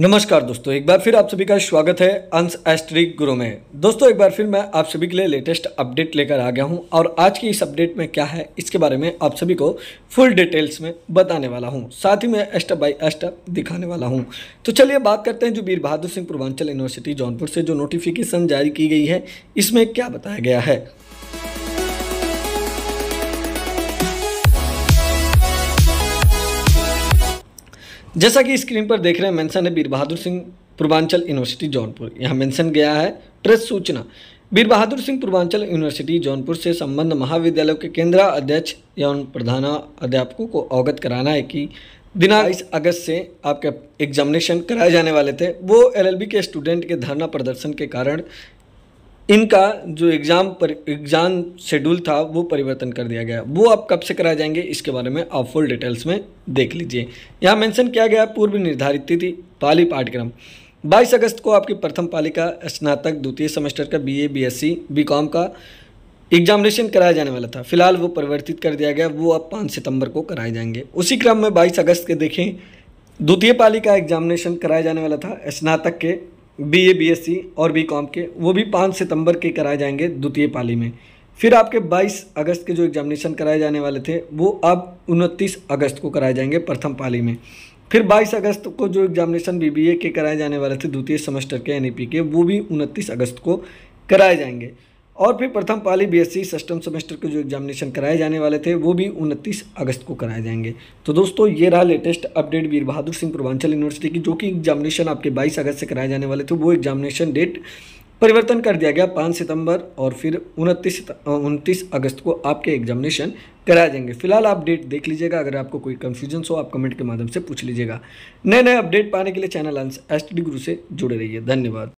नमस्कार दोस्तों एक बार फिर आप सभी का स्वागत है अंश एस्ट्रिक गुरु में दोस्तों एक बार फिर मैं आप सभी के लिए लेटेस्ट अपडेट लेकर आ गया हूं और आज की इस अपडेट में क्या है इसके बारे में आप सभी को फुल डिटेल्स में बताने वाला हूं साथ ही मैं स्टेप बाय स्टेप दिखाने वाला हूं तो चलिए बात करते हैं जो वीर बहादुर सिंह पूर्वांचल यूनिवर्सिटी जौनपुर से जो नोटिफिकेशन जारी की गई है इसमें क्या बताया गया है जैसा कि स्क्रीन पर देख रहे हैं मेंशन है वीर बहादुर सिंह पूर्वांचल यूनिवर्सिटी जौनपुर यहाँ मेंशन गया है प्रेस सूचना वीर बहादुर सिंह पूर्वांचल यूनिवर्सिटी जौनपुर से संबंध महाविद्यालय के केंद्र अध्यक्ष एवं प्रधान अध्यापकों को अवगत कराना है कि दिना इस अगस्त से आपके एग्जामिनेशन कराए जाने वाले थे वो एलएलबी के स्टूडेंट के धरना प्रदर्शन के कारण इनका जो एग्ज़ाम पर एग्ज़ाम शेड्यूल था वो परिवर्तन कर दिया गया वो आप कब से कराए जाएंगे इसके बारे में आप फुल डिटेल्स में देख लीजिए यहाँ मेंशन किया गया पूर्व निर्धारित तिथि पाली पाठ्यक्रम 22 अगस्त को आपकी प्रथम पाली का स्नातक द्वितीय सेमेस्टर का बीए बीएससी बीकॉम का एग्जामिनेशन कराया जाने वाला था फिलहाल वो परिवर्तित कर दिया गया वो अब पाँच सितंबर को कराए जाएंगे उसी क्रम में बाईस अगस्त के देखें द्वितीय पाली का एग्जामिनेशन कराया जाने वाला था स्नातक के B A B S C और बी कॉम के वो भी पाँच सितंबर के कराए जाएंगे द्वितीय पाली में फिर आपके 22 अगस्त के जो एग्जामिनेशन कराए जाने वाले थे वो अब 29 अगस्त को कराए जाएंगे प्रथम पाली में फिर 22 अगस्त को जो एग्जामिनेशन बीबीए के कराए जाने वाले थे द्वितीय सेमेस्टर के पी e के वो भी 29 अगस्त को कराए जाएंगे और फिर प्रथम पाली बीएससी सिस्टम सेमेस्टर के जो एग्जामिनेशन कराए जाने वाले थे वो भी उनतीस अगस्त को कराए जाएंगे तो दोस्तों ये रहा latest update Veer Bahadur Singh Purvanchal university की जो कि एग्जामिनेशन आपके बाईस अगस्त से कराए जाने वाले थे वो एग्जामिनेशन डेट परिवर्तन कर दिया गया पाँच सितंबर और फिर उनतीस उनतीस अगस्त को आपके एग्जामिनेशन कराए जाएंगे फिलहाल आप डेट देख लीजिएगा अगर आपको कोई कन्फ्यूजन हो आप कमेंट के माध्यम से पूछ लीजिएगा नए नए अपडेट पाने के लिए चैनल एस टी गुरु से जुड़े रहिए धन्यवाद